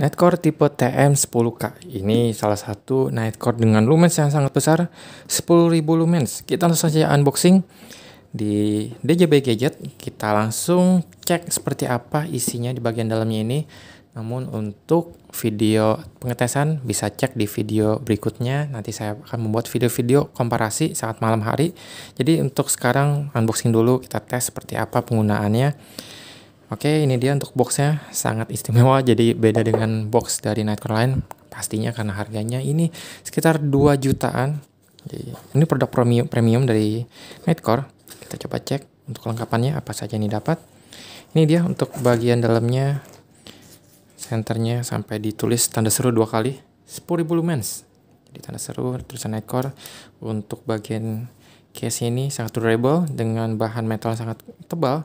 Nightcore tipe TM10K ini salah satu Nightcore dengan lumens yang sangat besar 10.000 lumens. Kita langsung saja unboxing di DJB Gadget. Kita langsung cek seperti apa isinya di bagian dalamnya ini. Namun untuk video pengetesan bisa cek di video berikutnya. Nanti saya akan membuat video-video komparasi saat malam hari. Jadi untuk sekarang unboxing dulu kita tes seperti apa penggunaannya. Oke, ini dia untuk boxnya sangat istimewa. Jadi beda dengan box dari Nightcore lain pastinya karena harganya ini sekitar 2 jutaan. Jadi, ini produk premium premium dari Nightcore. Kita coba cek untuk kelengkapannya apa saja ini dapat. Ini dia untuk bagian dalamnya senternya sampai ditulis tanda seru dua kali 10.000 lumens. Jadi tanda seru tulisan Nightcore untuk bagian case ini sangat durable dengan bahan metal sangat tebal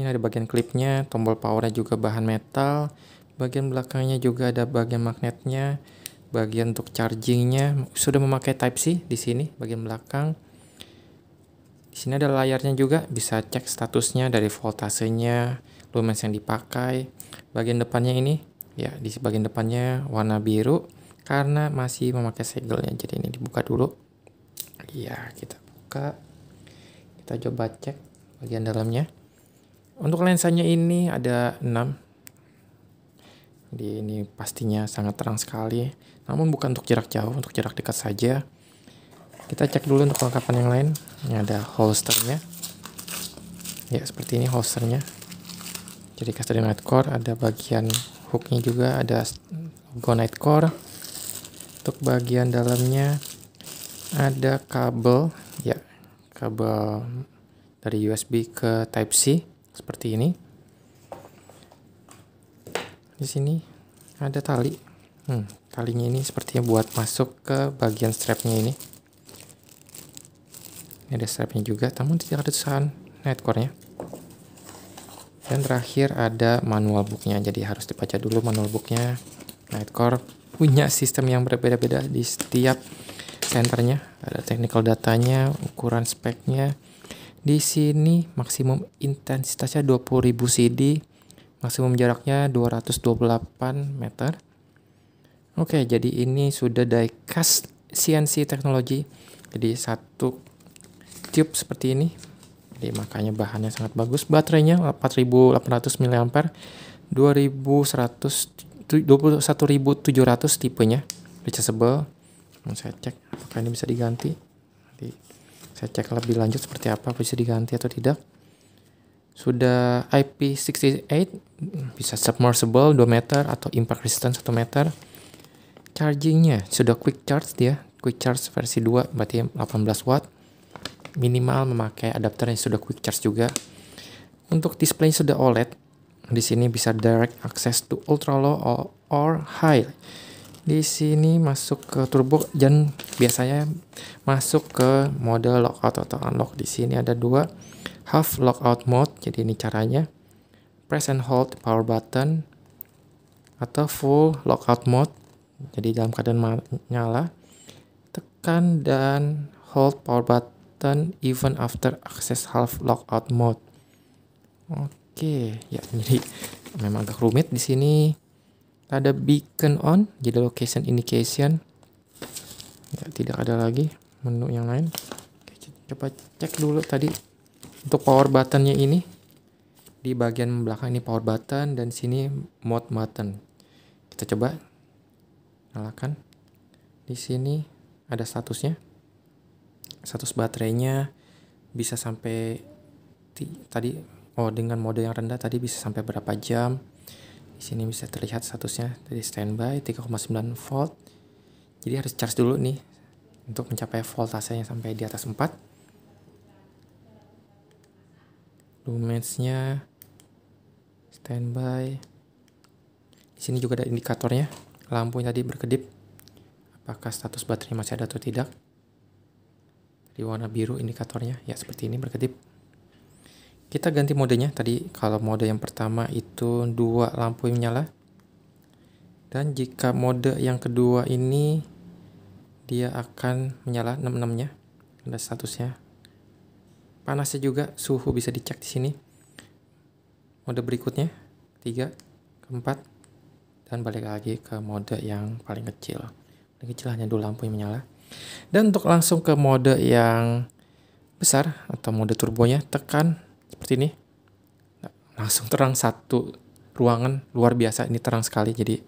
ini ada bagian klipnya, tombol powernya juga bahan metal. Bagian belakangnya juga ada bagian magnetnya, bagian untuk chargingnya sudah memakai Type C di sini bagian belakang. Di sini ada layarnya juga, bisa cek statusnya dari voltasenya, lumens yang dipakai. Bagian depannya ini, ya di bagian depannya warna biru karena masih memakai segelnya. Jadi ini dibuka dulu. Iya, kita buka. Kita coba cek bagian dalamnya. Untuk lensanya ini ada 6. Jadi ini pastinya sangat terang sekali. Namun bukan untuk jarak jauh, untuk jarak dekat saja. Kita cek dulu untuk kelengkapan yang lain. Ini ada holsternya. Ya, seperti ini holsternya. Jadi custom nightcore, ada bagian hooknya juga, ada logo nightcore. Untuk bagian dalamnya ada kabel, ya kabel dari USB ke Type C seperti ini. Di sini ada tali. Hmm, talinya ini sepertinya buat masuk ke bagian strapnya ini. Ini ada strapnya juga, namun tidak ada tulisan netcore-nya. Dan terakhir ada manual booknya, jadi harus dibaca dulu manual booknya. Nightcore punya sistem yang berbeda-beda di setiap senternya. Ada technical datanya, ukuran speknya, di sini maksimum intensitasnya 20.000 CD, maksimum jaraknya 228 meter. Oke, jadi ini sudah diecast CNC teknologi. Jadi satu tube seperti ini. Jadi makanya bahannya sangat bagus. Baterainya 4800 mAh, 2100 21700 tipenya. Rechargeable. Saya cek apakah ini bisa diganti. Nanti saya cek lebih lanjut seperti apa bisa diganti atau tidak. Sudah IP68 bisa submersible 2 meter atau impact resistance 1 meter. Chargingnya sudah quick charge dia, quick charge versi 2 berarti 18 watt. Minimal memakai adapter yang sudah quick charge juga. Untuk display sudah OLED, di sini bisa direct access to ultra low or, or high. Di sini masuk ke turbo dan biasanya masuk ke mode lockout atau unlock. Di sini ada dua half lockout mode. Jadi ini caranya press and hold power button atau full lockout mode. Jadi dalam keadaan nyala tekan dan hold power button even after access half lockout mode. Oke, ya jadi memang agak rumit di sini. Ada beacon on, jadi location indication ya, tidak ada lagi menu yang lain Oke, coba cek dulu tadi untuk power buttonnya ini di bagian belakang ini power button dan sini mode button kita coba nyalakan di sini ada statusnya status baterainya bisa sampai tadi oh dengan mode yang rendah tadi bisa sampai berapa jam di sini bisa terlihat statusnya tadi standby 3,9 volt jadi harus charge dulu nih untuk mencapai voltasenya sampai di atas 4 lumensnya standby di sini juga ada indikatornya lampu yang tadi berkedip apakah status baterai masih ada atau tidak di warna biru indikatornya ya seperti ini berkedip kita ganti modenya tadi kalau mode yang pertama itu dua lampu yang menyala dan jika mode yang kedua ini dia akan menyala 66-nya. Ada statusnya. Panasnya juga suhu bisa dicek di sini. Mode berikutnya 3, keempat dan balik lagi ke mode yang paling kecil. Paling kecil hanya dua lampu yang menyala. Dan untuk langsung ke mode yang besar atau mode turbonya tekan seperti ini. Langsung terang satu ruangan luar biasa ini terang sekali jadi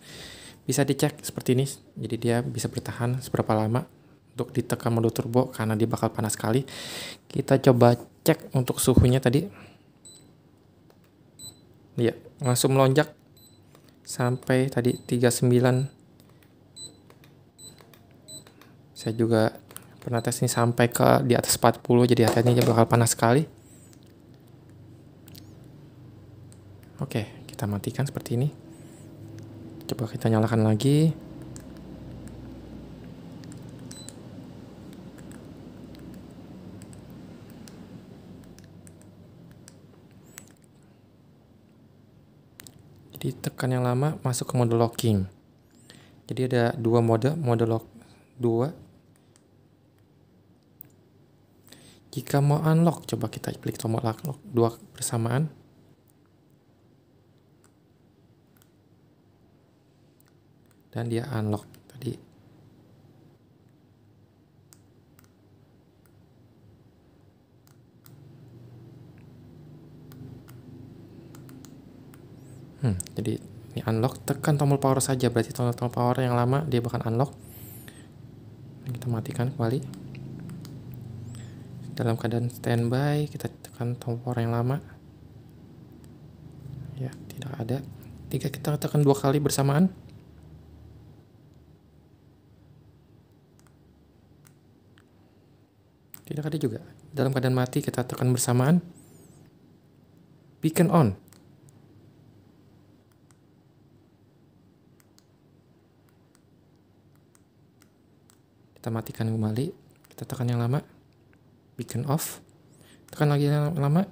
bisa dicek seperti ini jadi dia bisa bertahan seberapa lama untuk ditekan mode turbo karena dia bakal panas sekali kita coba cek untuk suhunya tadi ya langsung melonjak sampai tadi 39 saya juga pernah tes ini sampai ke di atas 40 jadi hatinya dia bakal panas sekali oke kita matikan seperti ini coba kita nyalakan lagi jadi tekan yang lama masuk ke mode locking jadi ada dua mode mode lock dua jika mau unlock coba kita klik tombol lock dua bersamaan dan dia unlock tadi hmm, jadi ini unlock tekan tombol power saja berarti tombol, tombol power yang lama dia bahkan unlock kita matikan kembali dalam keadaan standby kita tekan tombol power yang lama ya tidak ada jika kita tekan dua kali bersamaan Tidak ada juga. Dalam keadaan mati kita tekan bersamaan. Beacon on. Kita matikan kembali. Kita tekan yang lama. Beacon off. Tekan lagi yang lama.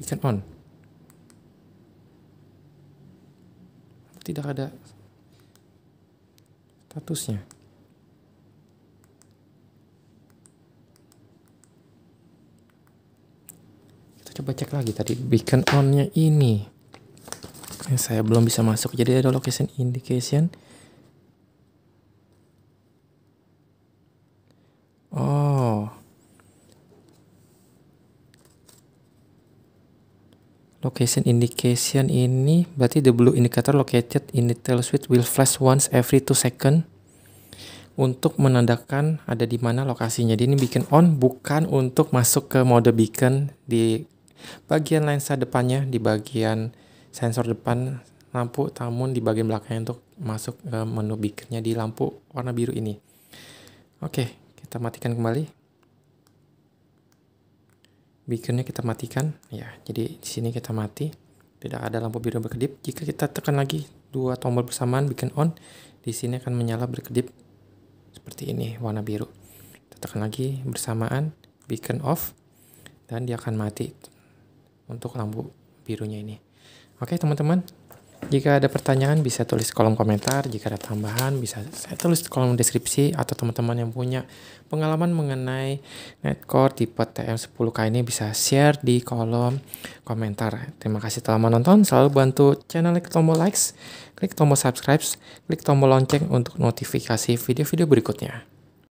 Beacon on. Tidak ada statusnya. coba cek lagi tadi beacon onnya ini ya, saya belum bisa masuk jadi ada location indication oh location indication ini berarti the blue indicator located in the tail switch will flash once every two second untuk menandakan ada di mana lokasinya. Jadi ini beacon on bukan untuk masuk ke mode beacon di Bagian lensa depannya di bagian sensor depan lampu, namun di bagian belakangnya untuk masuk ke menu beaconnya di lampu warna biru ini. Oke, kita matikan kembali. Beaconnya kita matikan. Ya, jadi di sini kita mati. Tidak ada lampu biru berkedip. Jika kita tekan lagi dua tombol bersamaan bikin on, di sini akan menyala berkedip seperti ini warna biru. Kita tekan lagi bersamaan beacon off dan dia akan mati untuk lampu birunya ini. Oke teman-teman, jika ada pertanyaan bisa tulis kolom komentar, jika ada tambahan bisa saya tulis kolom deskripsi atau teman-teman yang punya pengalaman mengenai netcore tipe TM10K ini bisa share di kolom komentar. Terima kasih telah menonton, selalu bantu channel klik tombol likes, klik tombol subscribe, klik tombol lonceng untuk notifikasi video-video berikutnya.